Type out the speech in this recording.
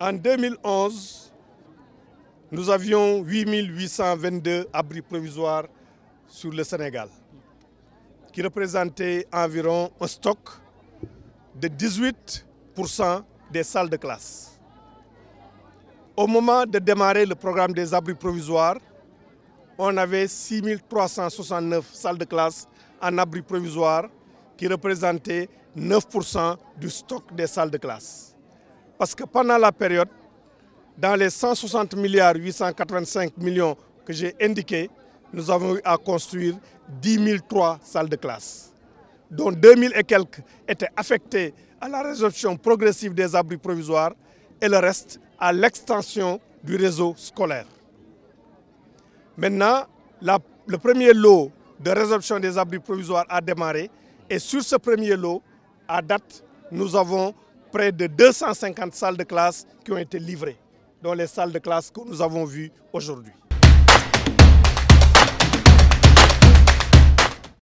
En 2011, nous avions 8822 822 abris provisoires sur le Sénégal, qui représentaient environ un stock de 18% des salles de classe. Au moment de démarrer le programme des abris provisoires, on avait 6369 salles de classe en abris provisoires, qui représentaient 9% du stock des salles de classe. Parce que pendant la période, dans les 160 milliards 885 millions que j'ai indiqués, nous avons eu à construire 10 003 salles de classe, dont 2 000 et quelques étaient affectées à la résorption progressive des abris provisoires et le reste à l'extension du réseau scolaire. Maintenant, le premier lot de résorption des abris provisoires a démarré et sur ce premier lot, à date, nous avons près de 250 salles de classe qui ont été livrées, dont les salles de classe que nous avons vues aujourd'hui.